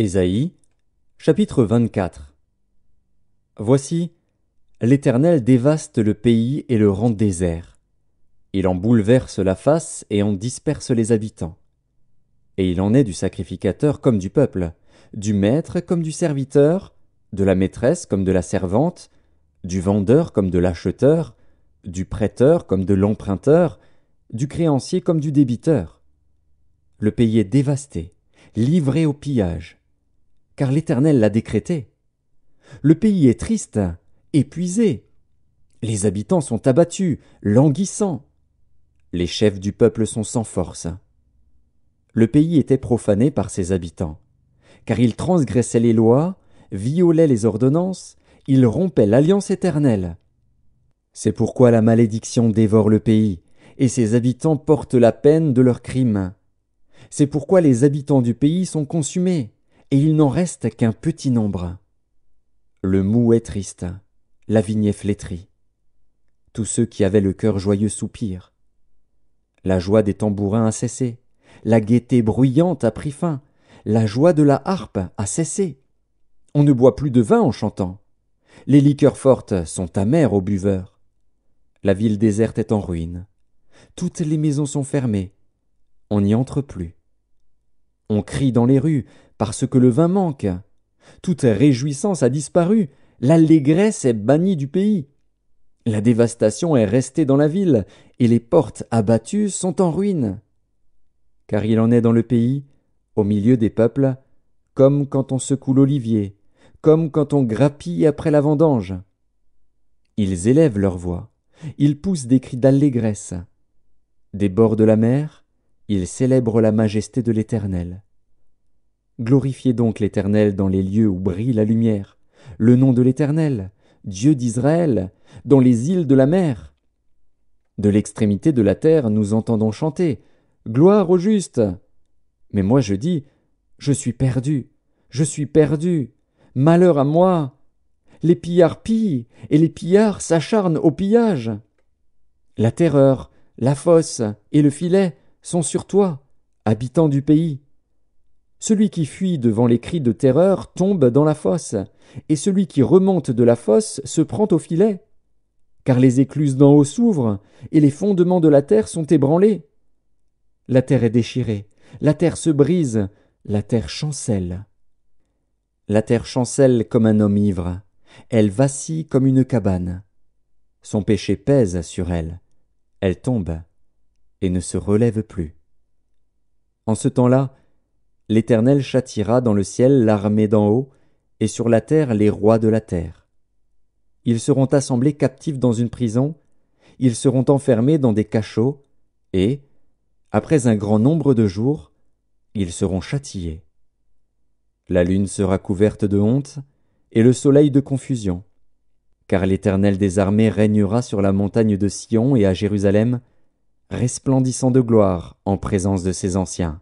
Ésaïe, chapitre 24. Voici, l'Éternel dévaste le pays et le rend désert. Il en bouleverse la face et en disperse les habitants. Et il en est du sacrificateur comme du peuple, du maître comme du serviteur, de la maîtresse comme de la servante, du vendeur comme de l'acheteur, du prêteur comme de l'emprunteur, du créancier comme du débiteur. Le pays est dévasté, livré au pillage car l'Éternel l'a décrété. Le pays est triste, épuisé. Les habitants sont abattus, languissants. Les chefs du peuple sont sans force. Le pays était profané par ses habitants, car ils transgressaient les lois, violaient les ordonnances, ils rompaient l'alliance éternelle. C'est pourquoi la malédiction dévore le pays, et ses habitants portent la peine de leurs crimes. C'est pourquoi les habitants du pays sont consumés et il n'en reste qu'un petit nombre. Le mou est triste, la vigne est flétrie. Tous ceux qui avaient le cœur joyeux soupirent. La joie des tambourins a cessé, la gaieté bruyante a pris fin, la joie de la harpe a cessé. On ne boit plus de vin en chantant. Les liqueurs fortes sont amères aux buveurs. La ville déserte est en ruine. Toutes les maisons sont fermées. On n'y entre plus. On crie dans les rues, parce que le vin manque. Toute réjouissance a disparu, l'allégresse est bannie du pays. La dévastation est restée dans la ville, et les portes abattues sont en ruine. Car il en est dans le pays, au milieu des peuples, comme quand on secoue l'olivier, comme quand on grappille après la vendange. Ils élèvent leur voix, ils poussent des cris d'allégresse. Des bords de la mer, il célèbre la majesté de l'Éternel. Glorifiez donc l'Éternel dans les lieux où brille la lumière, le nom de l'Éternel, Dieu d'Israël, dans les îles de la mer. De l'extrémité de la terre nous entendons chanter. Gloire au juste. Mais moi je dis. Je suis perdu. Je suis perdu. Malheur à moi. Les pillards pillent, et les pillards s'acharnent au pillage. La terreur, la fosse et le filet sont sur toi, habitants du pays. Celui qui fuit devant les cris de terreur tombe dans la fosse, et celui qui remonte de la fosse se prend au filet. Car les écluses d'en haut s'ouvrent, et les fondements de la terre sont ébranlés. La terre est déchirée, la terre se brise, la terre chancelle. La terre chancelle comme un homme ivre, elle vacille comme une cabane. Son péché pèse sur elle, elle tombe et ne se relève plus. En ce temps-là, l'Éternel châtiera dans le ciel l'armée d'en haut, et sur la terre les rois de la terre. Ils seront assemblés captifs dans une prison, ils seront enfermés dans des cachots, et, après un grand nombre de jours, ils seront châtillés. La lune sera couverte de honte, et le soleil de confusion. Car l'Éternel des armées régnera sur la montagne de Sion et à Jérusalem, resplendissant de gloire en présence de ses anciens.